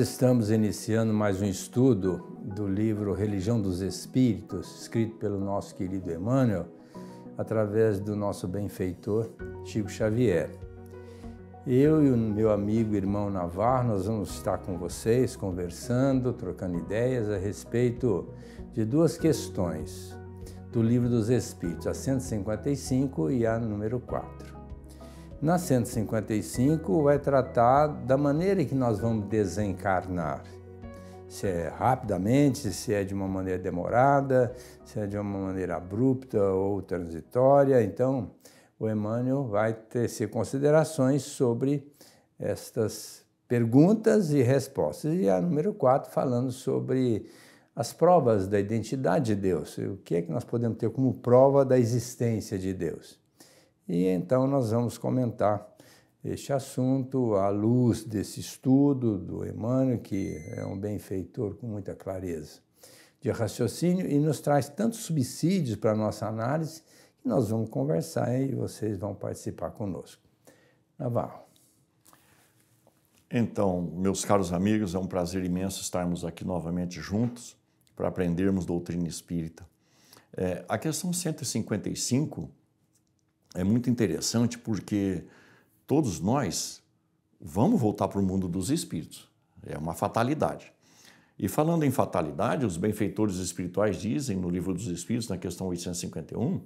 estamos iniciando mais um estudo do livro Religião dos Espíritos, escrito pelo nosso querido Emmanuel, através do nosso benfeitor Chico Xavier. Eu e o meu amigo irmão Navarro, nós vamos estar com vocês conversando, trocando ideias a respeito de duas questões do Livro dos Espíritos, a 155 e a número 4. Na 155 vai tratar da maneira que nós vamos desencarnar. Se é rapidamente, se é de uma maneira demorada, se é de uma maneira abrupta ou transitória. Então, o Emmanuel vai tecer considerações sobre estas perguntas e respostas. E a número 4 falando sobre as provas da identidade de Deus. O que é que nós podemos ter como prova da existência de Deus? E então nós vamos comentar este assunto à luz desse estudo do Emmanuel, que é um benfeitor com muita clareza de raciocínio e nos traz tantos subsídios para a nossa análise que nós vamos conversar e vocês vão participar conosco. Navarro. Então, meus caros amigos, é um prazer imenso estarmos aqui novamente juntos para aprendermos doutrina espírita. É, a questão 155 é muito interessante porque todos nós vamos voltar para o mundo dos espíritos. É uma fatalidade. E falando em fatalidade, os benfeitores espirituais dizem no Livro dos Espíritos, na questão 851,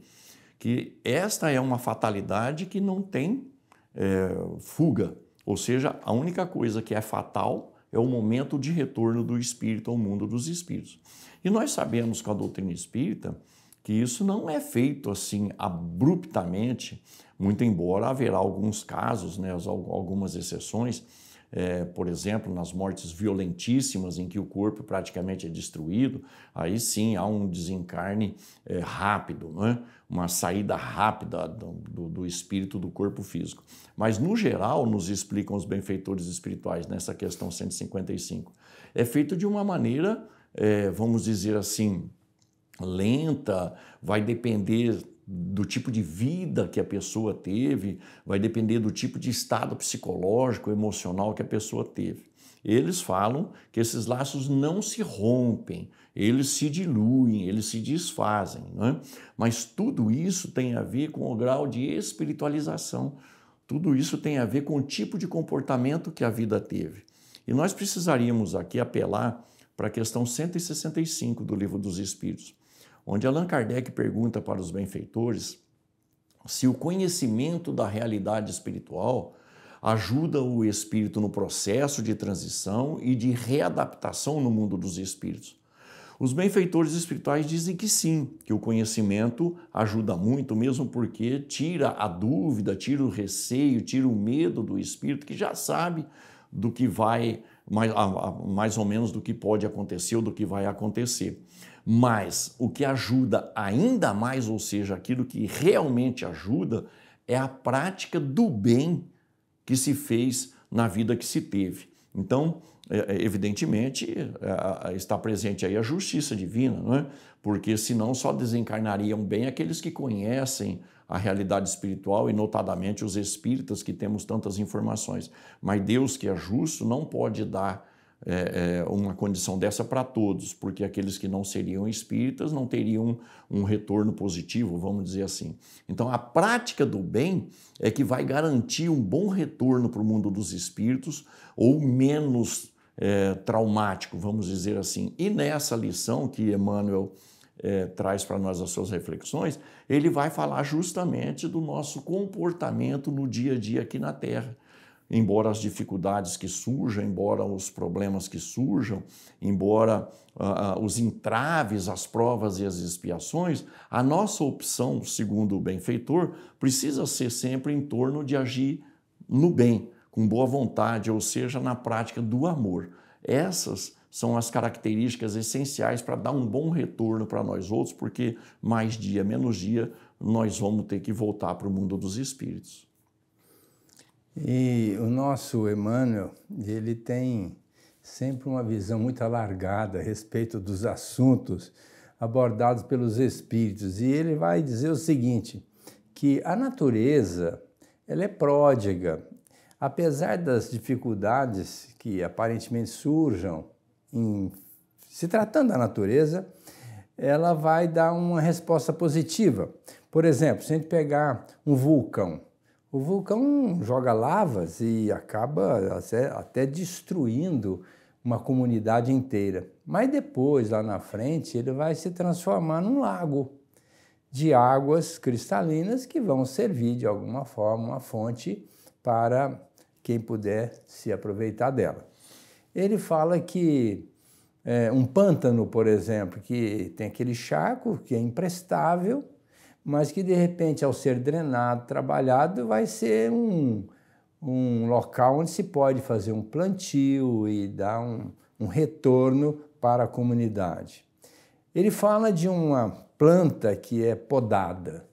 que esta é uma fatalidade que não tem é, fuga. Ou seja, a única coisa que é fatal é o momento de retorno do espírito ao mundo dos espíritos. E nós sabemos com a doutrina espírita que isso não é feito assim abruptamente, muito embora haverá alguns casos, né, algumas exceções, é, por exemplo, nas mortes violentíssimas em que o corpo praticamente é destruído, aí sim há um desencarne é, rápido, né? uma saída rápida do, do, espírito do corpo físico. Mas, no geral, nos explicam os benfeitores espirituais nessa questão 155, é feito de uma maneira, é, vamos dizer assim, lenta, vai depender do tipo de vida que a pessoa teve, vai depender do tipo de estado psicológico, emocional que a pessoa teve. Eles falam que esses laços não se rompem, eles se diluem, eles se desfazem. Né? Mas tudo isso tem a ver com o grau de espiritualização, tudo isso tem a ver com o tipo de comportamento que a vida teve. E nós precisaríamos aqui apelar para a questão 165 do Livro dos Espíritos onde Allan Kardec pergunta para os benfeitores se o conhecimento da realidade espiritual ajuda o espírito no processo de transição e de readaptação no mundo dos espíritos. Os benfeitores espirituais dizem que sim, que o conhecimento ajuda muito, mesmo porque tira a dúvida, tira o receio, tira o medo do espírito que já sabe do que vai mais, a, a, mais ou menos do que pode acontecer ou do que vai acontecer. Mas o que ajuda ainda mais, ou seja, aquilo que realmente ajuda, é a prática do bem que se fez na vida que se teve. Então, é, é, evidentemente, é, está presente aí a justiça divina, não é? porque senão só desencarnariam bem aqueles que conhecem a realidade espiritual e, notadamente, os espíritas que temos tantas informações. Mas Deus, que é justo, não pode dar é, é uma condição dessa para todos, porque aqueles que não seriam espíritas não teriam um retorno positivo, vamos dizer assim. Então, a prática do bem é que vai garantir um bom retorno para o mundo dos espíritos ou menos é, traumático, vamos dizer assim. E nessa lição que Emmanuel é, traz para nós as suas reflexões, ele vai falar justamente do nosso comportamento no dia a dia aqui na Terra. Embora as dificuldades que surjam, embora os problemas que surjam, embora uh, os entraves, as provas e as expiações, a nossa opção, segundo o benfeitor, precisa ser sempre em torno de agir no bem, com boa vontade, ou seja, na prática do amor. Essas são as características essenciais para dar um bom retorno para nós outros, porque mais dia, menos dia, nós vamos ter que voltar para o mundo dos espíritos. E o nosso Emmanuel, ele tem sempre uma visão muito alargada a respeito dos assuntos abordados pelos espíritos. E ele vai dizer o seguinte, que a natureza, ela é pródiga. Apesar das dificuldades que aparentemente surjam em se tratando da natureza, ela vai dar uma resposta positiva. Por exemplo, se a gente pegar um vulcão, o vulcão joga lavas e acaba até destruindo uma comunidade inteira. Mas depois, lá na frente, ele vai se transformar num lago de águas cristalinas que vão servir de alguma forma uma fonte para quem puder se aproveitar dela ele fala que é, um pântano, por exemplo, que tem aquele charco que é imprestável, mas que de repente, ao ser drenado, trabalhado, vai ser um, um local onde se pode fazer um plantio e dar um, um retorno para a comunidade. Ele fala de uma planta que é podada,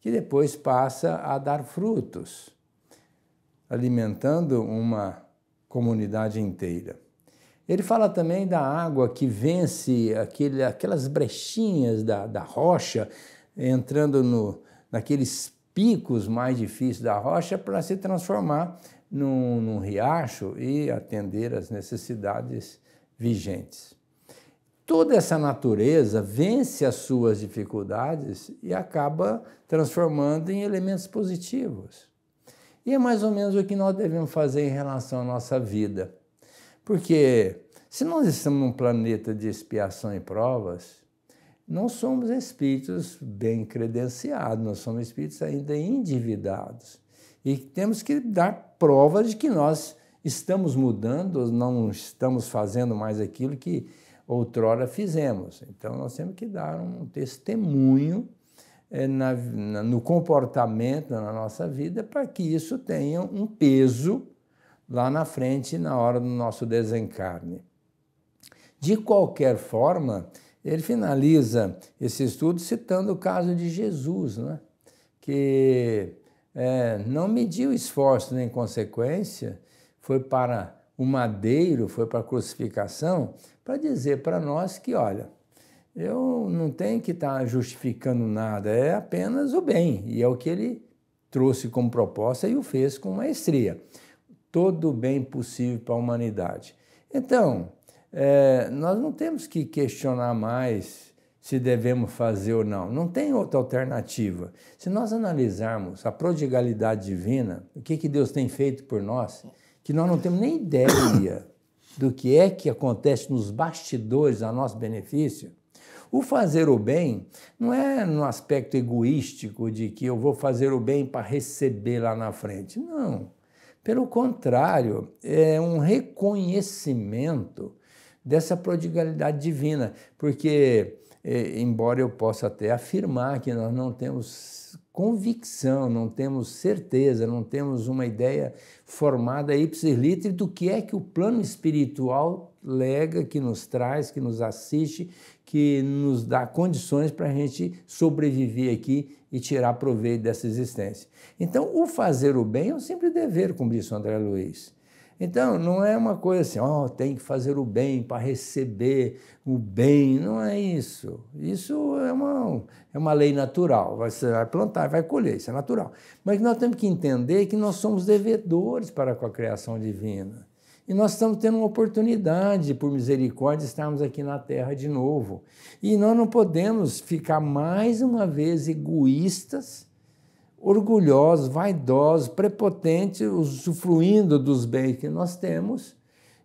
que depois passa a dar frutos, alimentando uma comunidade inteira. Ele fala também da água que vence aquele, aquelas brechinhas da, da rocha, entrando no, naqueles picos mais difíceis da rocha para se transformar num, num, riacho e atender às necessidades vigentes. Toda essa natureza vence as suas dificuldades e acaba transformando em elementos positivos. E é mais ou menos o que nós devemos fazer em relação à nossa vida. Porque se nós estamos num planeta de expiação e provas, não somos espíritos bem credenciados, nós somos espíritos ainda endividados. E temos que dar provas de que nós estamos mudando, não estamos fazendo mais aquilo que outrora fizemos. Então nós temos que dar um testemunho eh, na, na, no comportamento, na nossa vida, para que isso tenha um peso lá na frente, na hora do nosso desencarne. De qualquer forma, ele finaliza esse estudo citando o caso de Jesus, né? que é, não mediu esforço nem consequência, foi para o madeiro, foi para a crucificação, para dizer para nós que, olha, eu não tenho que estar tá justificando nada, é apenas o bem, e é o que ele trouxe como proposta e o fez com maestria. Todo o bem possível para a humanidade. Então, é, nós não temos que questionar mais se devemos fazer ou não. Não tem outra alternativa. Se nós analisarmos a prodigalidade divina, o que, que Deus tem feito por nós, que nós não temos nem ideia do que é que acontece nos bastidores a nosso benefício, o fazer o bem não é no aspecto egoístico de que eu vou fazer o bem para receber lá na frente. Não. Pelo contrário, é um reconhecimento dessa prodigalidade divina, porque, é, embora eu possa até afirmar que nós não temos convicção, não temos certeza, não temos uma ideia formada ipsilítrica do que é que o plano espiritual lega, que nos traz, que nos assiste, que nos dá condições para a gente sobreviver aqui e tirar proveito dessa existência. Então, o fazer o bem é um simples dever, como disse o André Luiz. Então, não é uma coisa assim, oh, tem que fazer o bem para receber o bem. Não é isso. Isso é uma, é uma lei natural. Você vai plantar, vai colher, isso é natural. Mas nós temos que entender que nós somos devedores para com a criação divina. E nós estamos tendo uma oportunidade, por misericórdia, estarmos aqui na terra de novo. E nós não podemos ficar mais uma vez egoístas, orgulhosos, vaidosos, prepotentes, usufruindo dos bens que nós temos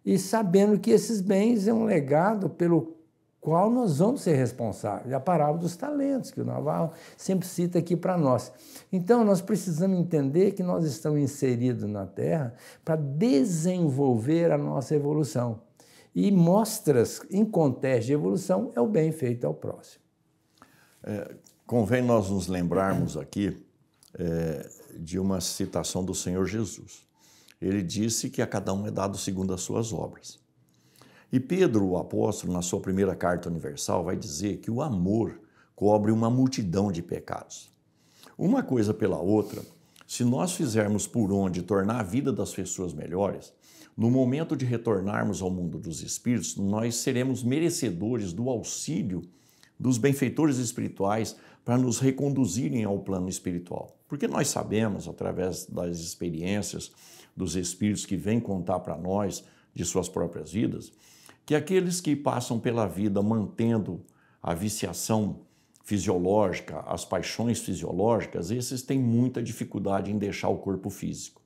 e sabendo que esses bens é um legado pelo qual nós vamos ser responsáveis. A parábola dos talentos, que o Navarro sempre cita aqui para nós. Então, nós precisamos entender que nós estamos inseridos na Terra para desenvolver a nossa evolução. E mostras em contexto de evolução é o bem feito ao próximo. É, convém nós nos lembrarmos aqui é, de uma citação do Senhor Jesus. Ele disse que a cada um é dado segundo as suas obras. E Pedro, o apóstolo, na sua primeira carta universal, vai dizer que o amor cobre uma multidão de pecados. Uma coisa pela outra, se nós fizermos por onde tornar a vida das pessoas melhores, no momento de retornarmos ao mundo dos espíritos, nós seremos merecedores do auxílio dos benfeitores espirituais para nos reconduzirem ao plano espiritual. Porque nós sabemos, através das experiências dos espíritos que vêm contar para nós de suas próprias vidas, que aqueles que passam pela vida mantendo a viciação fisiológica, as paixões fisiológicas, esses têm muita dificuldade em deixar o corpo físico.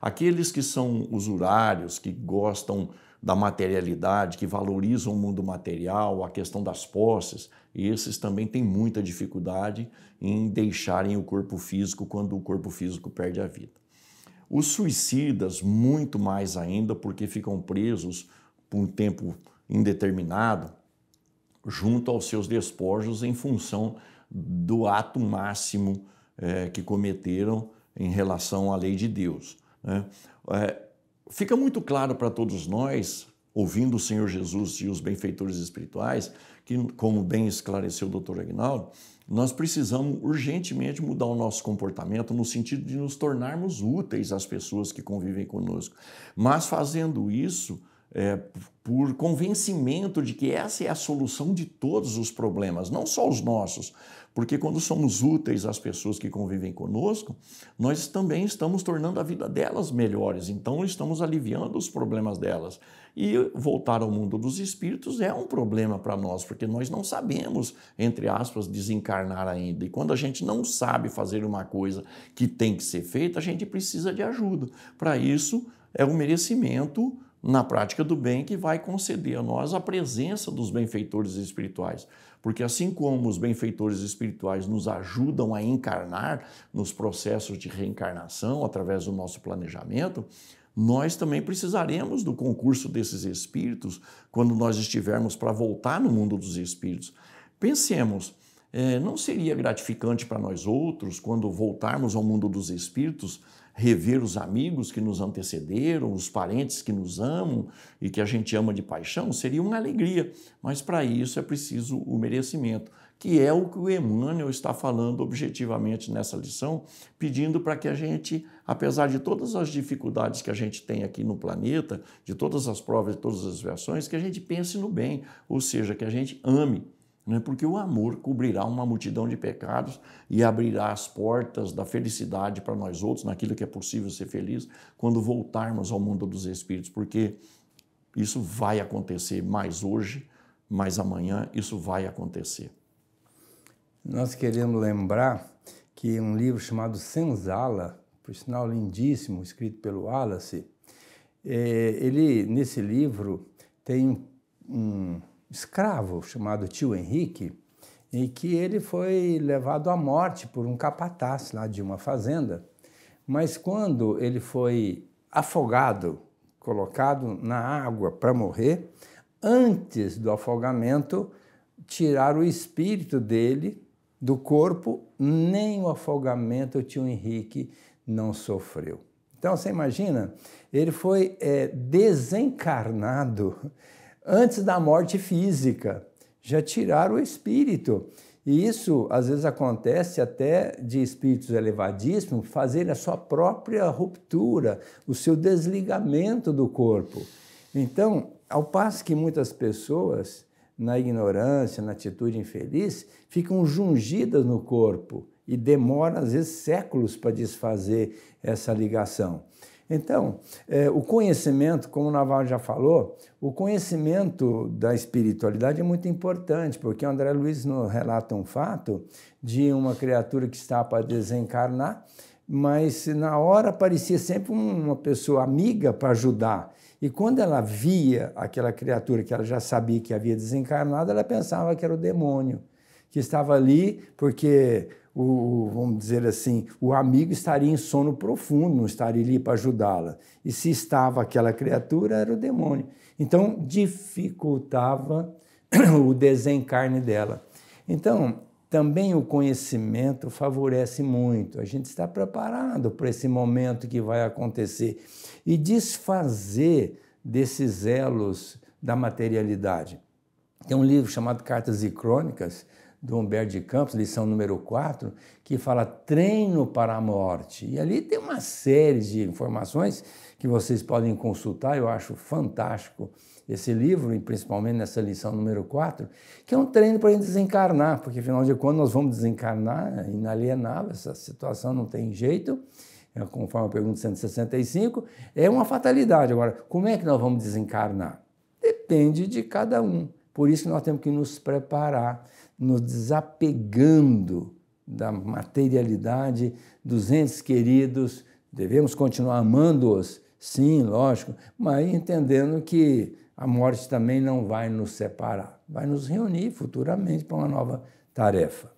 Aqueles que são usurários, que gostam da materialidade, que valorizam o mundo material, a questão das posses, esses também têm muita dificuldade em deixarem o corpo físico quando o corpo físico perde a vida. Os suicidas, muito mais ainda, porque ficam presos por um tempo indeterminado junto aos seus despojos em função do ato máximo é, que cometeram em relação à lei de Deus. Né? É, fica muito claro para todos nós, ouvindo o Senhor Jesus e os benfeitores espirituais, que, como bem esclareceu o doutor Agnaldo, nós precisamos urgentemente mudar o nosso comportamento no sentido de nos tornarmos úteis às pessoas que convivem conosco. Mas fazendo isso, é, por convencimento de que essa é a solução de todos os problemas, não só os nossos, porque quando somos úteis às pessoas que convivem conosco, nós também estamos tornando a vida delas melhores, então estamos aliviando os problemas delas. E voltar ao mundo dos espíritos é um problema para nós, porque nós não sabemos, entre aspas, desencarnar ainda. E quando a gente não sabe fazer uma coisa que tem que ser feita, a gente precisa de ajuda. Para isso, é o merecimento na prática do bem que vai conceder a nós a presença dos benfeitores espirituais. Porque assim como os benfeitores espirituais nos ajudam a encarnar nos processos de reencarnação através do nosso planejamento, nós também precisaremos do concurso desses espíritos quando nós estivermos para voltar no mundo dos espíritos. Pensemos, é, não seria gratificante para nós outros, quando voltarmos ao mundo dos espíritos, rever os amigos que nos antecederam, os parentes que nos amam e que a gente ama de paixão? Seria uma alegria, mas para isso é preciso o merecimento, que é o que o Emmanuel está falando objetivamente nessa lição, pedindo para que a gente, apesar de todas as dificuldades que a gente tem aqui no planeta, de todas as provas, de todas as versões, que a gente pense no bem, ou seja, que a gente ame né? porque o amor cobrirá uma multidão de pecados e abrirá as portas da felicidade para nós outros, naquilo que é possível ser feliz, quando voltarmos ao mundo dos espíritos, porque isso vai acontecer mais hoje, mais amanhã, isso vai acontecer. Nós queremos lembrar que um livro chamado Senzala, por sinal lindíssimo, escrito pelo Wallace, é, ele, nesse livro, tem um escravo chamado tio Henrique, e que ele foi levado à morte por um capataz lá de uma fazenda. Mas quando ele foi afogado, colocado na água para morrer, antes do afogamento, tiraram o espírito dele do corpo, nem o afogamento o tio Henrique não sofreu. Então você imagina, ele foi é, desencarnado antes da morte física. Já tiraram o espírito. E isso, às vezes, acontece até de espíritos elevadíssimos fazerem a sua própria ruptura, o seu desligamento do corpo. Então, ao passo que muitas pessoas, na ignorância, na atitude infeliz, ficam jungidas no corpo e demora, às vezes, séculos para desfazer essa ligação. Então, é, o conhecimento, como o Naval já falou, o conhecimento da espiritualidade é muito importante, porque André Luiz nos relata um fato de uma criatura que está para desencarnar, mas na hora parecia sempre uma pessoa amiga para ajudar. E quando ela via aquela criatura que ela já sabia que havia desencarnado, ela pensava que era o demônio, que estava ali porque o, vamos dizer assim, o amigo estaria em sono profundo, não estaria ali para ajudá-la. E se estava aquela criatura, era o demônio. Então, dificultava o desencarne dela. Então, também o conhecimento favorece muito. A gente está preparado para esse momento que vai acontecer e desfazer desses elos da materialidade. Tem um livro chamado Cartas e Crônicas, do Humberto de Campos, lição número 4, que fala treino para a morte. E ali tem uma série de informações que vocês podem consultar, eu acho fantástico esse livro, e principalmente nessa lição número 4, que é um treino para a gente desencarnar, porque afinal de contas nós vamos desencarnar, é inalienável, essa situação não tem jeito, é, conforme a pergunta 165, é uma fatalidade. Agora, como é que nós vamos desencarnar? Depende de cada um. Por isso que nós temos que nos preparar nos desapegando da materialidade dos entes queridos. Devemos continuar amando-os, sim, lógico, mas entendendo que a morte também não vai nos separar, vai nos reunir futuramente para uma nova tarefa.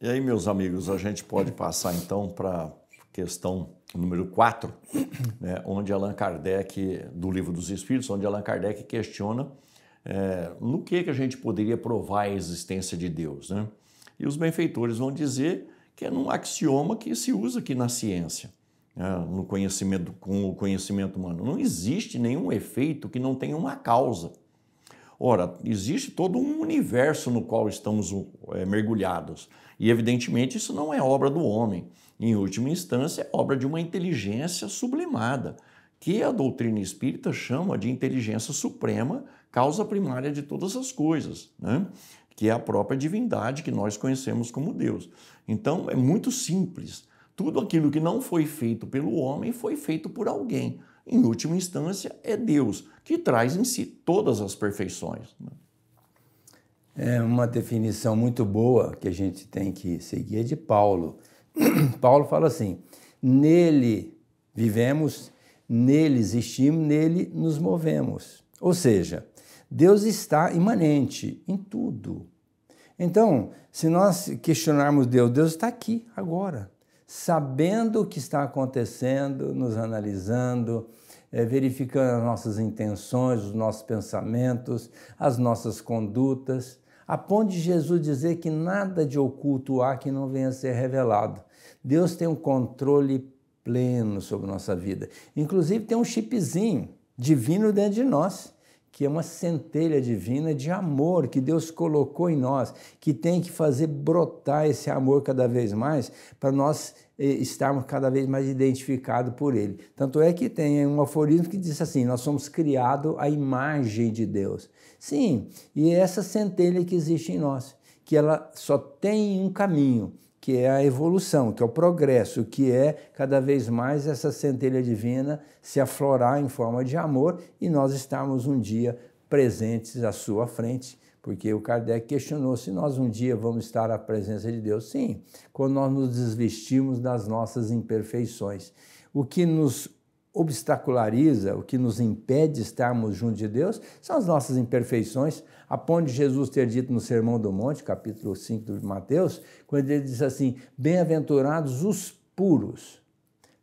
E aí, meus amigos, a gente pode passar então para a questão número 4, né, onde Allan Kardec, do Livro dos Espíritos, onde Allan Kardec questiona é, no que, que a gente poderia provar a existência de Deus. Né? E os benfeitores vão dizer que é num axioma que se usa aqui na ciência, né? no conhecimento, com o conhecimento humano. Não existe nenhum efeito que não tenha uma causa. Ora, existe todo um universo no qual estamos é, mergulhados. E, evidentemente, isso não é obra do homem. Em última instância, é obra de uma inteligência sublimada, que a doutrina espírita chama de inteligência suprema, causa primária de todas as coisas, né? que é a própria divindade que nós conhecemos como Deus. Então é muito simples. Tudo aquilo que não foi feito pelo homem foi feito por alguém. Em última instância, é Deus, que traz em si todas as perfeições. Né? É uma definição muito boa que a gente tem que seguir é de Paulo. Paulo fala assim: nele vivemos, nele existimos, nele nos movemos. Ou seja, Deus está imanente em tudo. Então, se nós questionarmos Deus, Deus está aqui agora, sabendo o que está acontecendo, nos analisando, é, verificando as nossas intenções, os nossos pensamentos, as nossas condutas, a ponto de Jesus dizer que nada de oculto há que não venha a ser revelado. Deus tem um controle pleno sobre nossa vida. Inclusive tem um chipzinho divino dentro de nós que é uma centelha divina de amor que Deus colocou em nós, que tem que fazer brotar esse amor cada vez mais para nós eh, estarmos cada vez mais identificados por ele. Tanto é que tem um aforismo que diz assim: nós somos criados à imagem de Deus. Sim, e é essa centelha que existe em nós, que ela só tem um caminho, que é a evolução, que é o progresso, que é cada vez mais essa centelha divina se aflorar em forma de amor e nós estarmos um dia presentes à sua frente. Porque o Kardec questionou se nós um dia vamos estar à presença de Deus. Sim, quando nós nos desvestimos das nossas imperfeições. O que nos obstaculariza, o que nos impede de estarmos junto de Deus, são as nossas imperfeições, a ponto de Jesus ter dito no Sermão do Monte, capítulo 5 de Mateus, quando ele diz assim: Bem-aventurados os puros,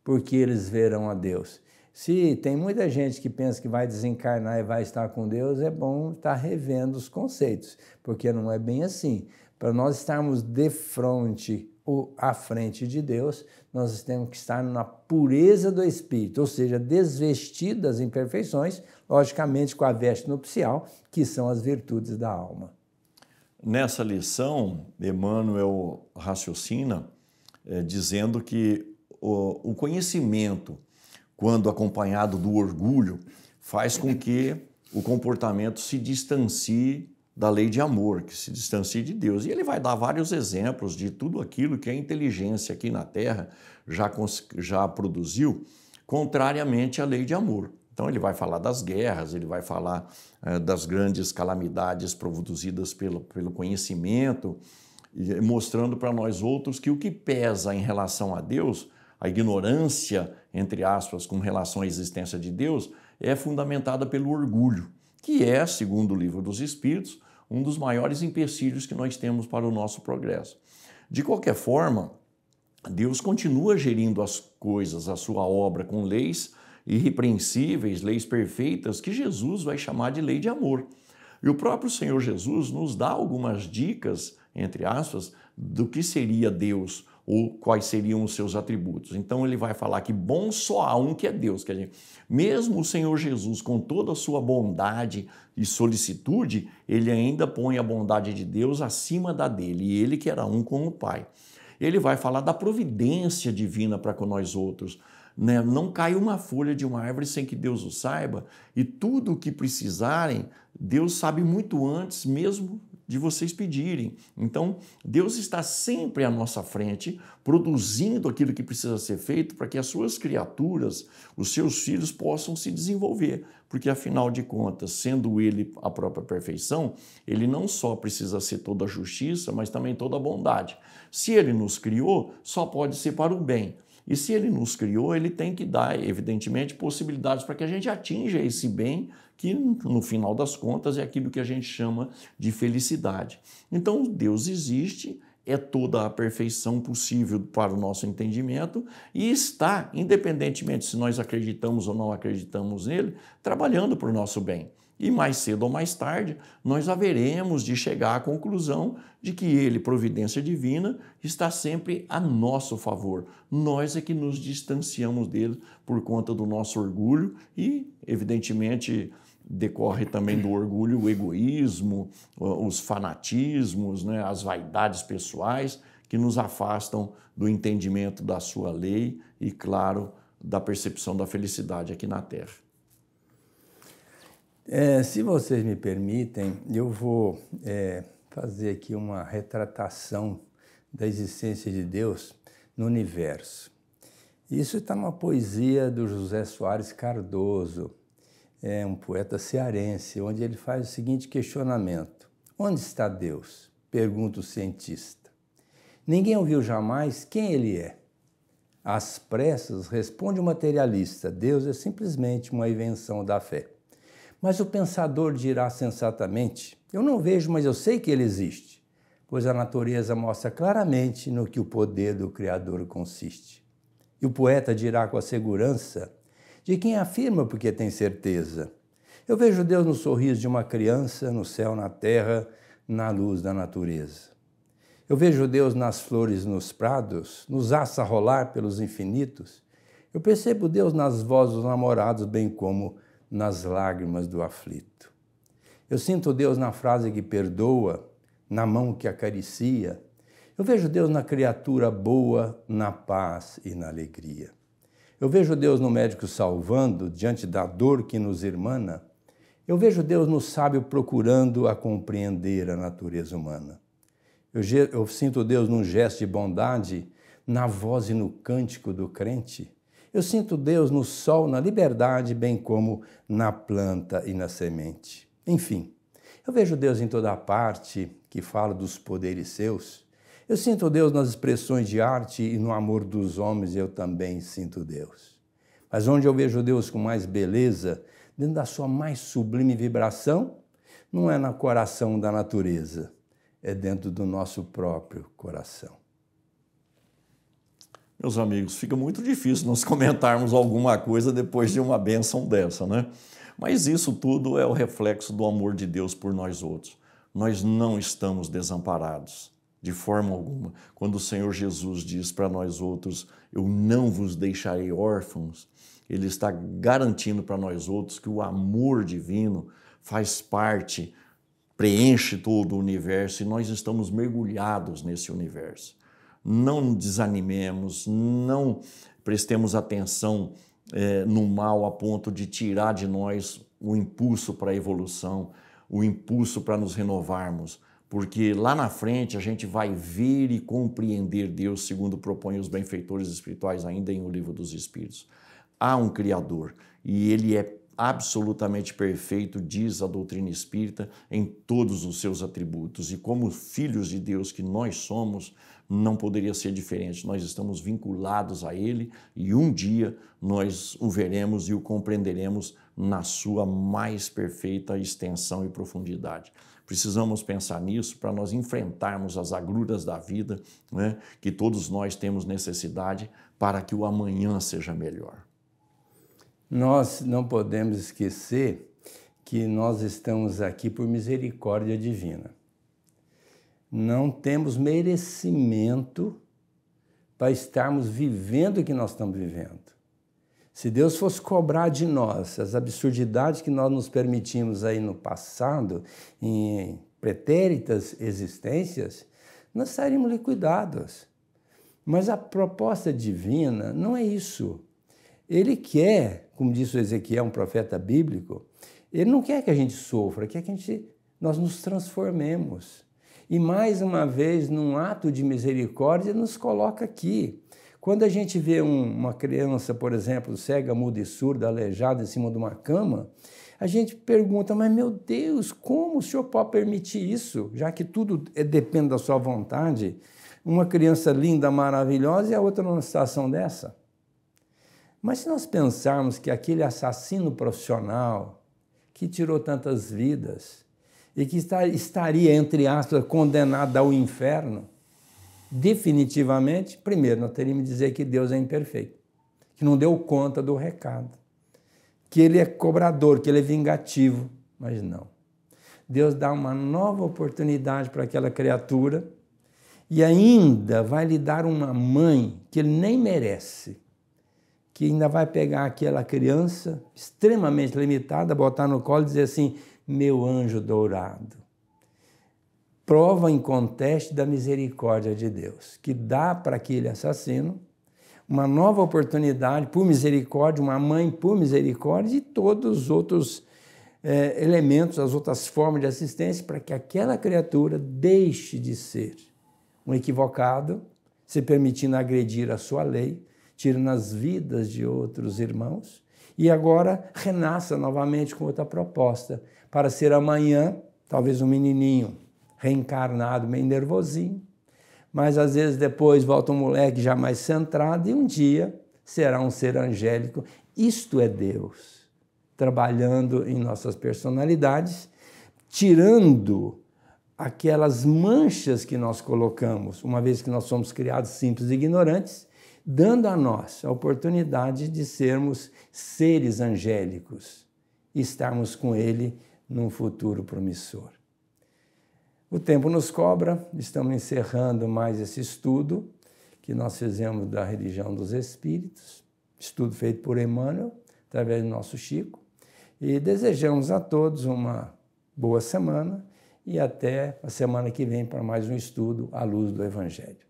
porque eles verão a Deus. Se tem muita gente que pensa que vai desencarnar e vai estar com Deus, é bom estar revendo os conceitos, porque não é bem assim. Para nós estarmos de frente ou à frente de Deus, nós temos que estar na pureza do espírito, ou seja, desvestido das imperfeições, logicamente com a veste nupcial, que são as virtudes da alma. Nessa lição, Emmanuel raciocina é, dizendo que o, o conhecimento, quando acompanhado do orgulho, faz com que o comportamento se distancie da lei de amor, que se distancie de Deus. E ele vai dar vários exemplos de tudo aquilo que a inteligência aqui na Terra já, já produziu, contrariamente à lei de amor. Então, ele vai falar das guerras, ele vai falar eh, das grandes calamidades produzidas pelo, pelo conhecimento, mostrando para nós outros que o que pesa em relação a Deus, a ignorância, entre aspas, com relação à existência de Deus, é fundamentada pelo orgulho, que é, segundo o livro dos Espíritos, um dos maiores empecilhos que nós temos para o nosso progresso. De qualquer forma, Deus continua gerindo as coisas, a sua obra, com leis irrepreensíveis, leis perfeitas, que Jesus vai chamar de lei de amor. E o próprio Senhor Jesus nos dá algumas dicas, entre aspas, do que seria Deus ou quais seriam os seus atributos. Então ele vai falar que bom só há um que é Deus. Quer dizer, mesmo o Senhor Jesus, com toda a sua bondade e solicitude, ele ainda põe a bondade de Deus acima da dele, e ele que era um com o Pai. Ele vai falar da providência divina para com nós outros, né? Não cai uma folha de uma árvore sem que Deus o saiba, e tudo o que precisarem, Deus sabe muito antes mesmo de vocês pedirem. Então, Deus está sempre à nossa frente, produzindo aquilo que precisa ser feito para que as suas criaturas, os seus filhos, possam se desenvolver. Porque, afinal de contas, sendo Ele a própria perfeição, Ele não só precisa ser toda a justiça, mas também toda a bondade. Se Ele nos criou, só pode ser para o bem. E se ele nos criou, ele tem que dar, evidentemente, possibilidades para que a gente atinja esse bem, que no final das contas é aquilo que a gente chama de felicidade. Então, Deus existe, é toda a perfeição possível para o nosso entendimento e está, independentemente se nós acreditamos ou não acreditamos nele, trabalhando para o nosso bem e mais cedo ou mais tarde nós haveremos de chegar à conclusão de que ele, providência divina, está sempre a nosso favor. Nós é que nos distanciamos dele por conta do nosso orgulho e, evidentemente, decorre também do orgulho o egoísmo, os fanatismos, né, as vaidades pessoais que nos afastam do entendimento da sua lei e, claro, da percepção da felicidade aqui na Terra. É, se vocês me permitem, eu vou é, fazer aqui uma retratação da existência de Deus no universo. Isso está numa poesia do José Soares Cardoso, é um poeta cearense, onde ele faz o seguinte questionamento: Onde está Deus? pergunta o cientista. Ninguém ouviu jamais quem ele é. Às pressas, responde o materialista: Deus é simplesmente uma invenção da fé. Mas o pensador dirá sensatamente: Eu não vejo, mas eu sei que ele existe, pois a natureza mostra claramente no que o poder do Criador consiste. E o poeta dirá com a segurança de quem afirma porque tem certeza. Eu vejo Deus no sorriso de uma criança, no céu, na terra, na luz da natureza. Eu vejo Deus nas flores, nos prados, nos aça rolar pelos infinitos. Eu percebo Deus nas vozes dos namorados, bem como nas lágrimas do aflito. Eu sinto Deus na frase que perdoa, na mão que acaricia. Eu vejo Deus na criatura boa, na paz e na alegria. Eu vejo Deus no médico salvando diante da dor que nos irmana. Eu vejo Deus no sábio procurando a compreender a natureza humana. Eu, eu sinto Deus num gesto de bondade, na voz e no cântico do crente. Eu sinto Deus no sol, na liberdade, bem como na planta e na semente. Enfim, eu vejo Deus em toda a parte que fala dos poderes seus. Eu sinto Deus nas expressões de arte e no amor dos homens, eu também sinto Deus. Mas onde eu vejo Deus com mais beleza, dentro da sua mais sublime vibração, não é no coração da natureza, é dentro do nosso próprio coração. Meus amigos, fica muito difícil nós comentarmos alguma coisa depois de uma bênção dessa, né? Mas isso tudo é o reflexo do amor de Deus por nós outros. Nós não estamos desamparados, de forma alguma. Quando o Senhor Jesus diz para nós outros: Eu não vos deixarei órfãos, Ele está garantindo para nós outros que o amor divino faz parte, preenche todo o universo e nós estamos mergulhados nesse universo não desanimemos, não prestemos atenção é, no mal a ponto de tirar de nós o impulso para a evolução, o impulso para nos renovarmos, porque lá na frente a gente vai ver e compreender Deus, segundo propõem os benfeitores espirituais ainda em O Livro dos Espíritos. Há um Criador e ele é absolutamente perfeito, diz a doutrina espírita, em todos os seus atributos. E como filhos de Deus que nós somos, não poderia ser diferente. Nós estamos vinculados a Ele e um dia nós o veremos e o compreenderemos na sua mais perfeita extensão e profundidade. Precisamos pensar nisso para nós enfrentarmos as agruras da vida, né, que todos nós temos necessidade para que o amanhã seja melhor. Nós não podemos esquecer que nós estamos aqui por misericórdia divina não temos merecimento para estarmos vivendo o que nós estamos vivendo. Se Deus fosse cobrar de nós as absurdidades que nós nos permitimos aí no passado, em pretéritas existências, nós estaríamos liquidados. Mas a proposta divina não é isso. Ele quer, como disse o Ezequiel, um profeta bíblico, ele não quer que a gente sofra, quer que a gente, nós nos transformemos. E mais uma vez, num ato de misericórdia, nos coloca aqui. Quando a gente vê um, uma criança, por exemplo, cega, muda e surda, aleijada em cima de uma cama, a gente pergunta, mas meu Deus, como o senhor pode permitir isso, já que tudo é, depende da sua vontade? Uma criança linda, maravilhosa e a outra numa situação dessa? Mas se nós pensarmos que aquele assassino profissional que tirou tantas vidas, e que estaria, entre aspas, condenada ao inferno, definitivamente, primeiro, nós teríamos que dizer que Deus é imperfeito, que não deu conta do recado, que ele é cobrador, que ele é vingativo, mas não. Deus dá uma nova oportunidade para aquela criatura e ainda vai lhe dar uma mãe que ele nem merece, que ainda vai pegar aquela criança extremamente limitada, botar no colo e dizer assim: meu anjo dourado. Prova inconteste da misericórdia de Deus, que dá para aquele assassino uma nova oportunidade por misericórdia, uma mãe por misericórdia e todos os outros é, elementos, as outras formas de assistência para que aquela criatura deixe de ser um equivocado, se permitindo agredir a sua lei, tirando as vidas de outros irmãos e agora renasça novamente com outra proposta, para ser amanhã, talvez um menininho reencarnado, meio nervosinho, mas às vezes depois volta um moleque já mais centrado e um dia será um ser angélico. Isto é Deus trabalhando em nossas personalidades, tirando aquelas manchas que nós colocamos, uma vez que nós somos criados simples e ignorantes, dando a nós a oportunidade de sermos seres angélicos e estarmos com Ele num futuro promissor. O tempo nos cobra, estamos encerrando mais esse estudo que nós fizemos da religião dos espíritos, estudo feito por Emmanuel, através do nosso Chico, e desejamos a todos uma boa semana e até a semana que vem para mais um estudo à luz do Evangelho.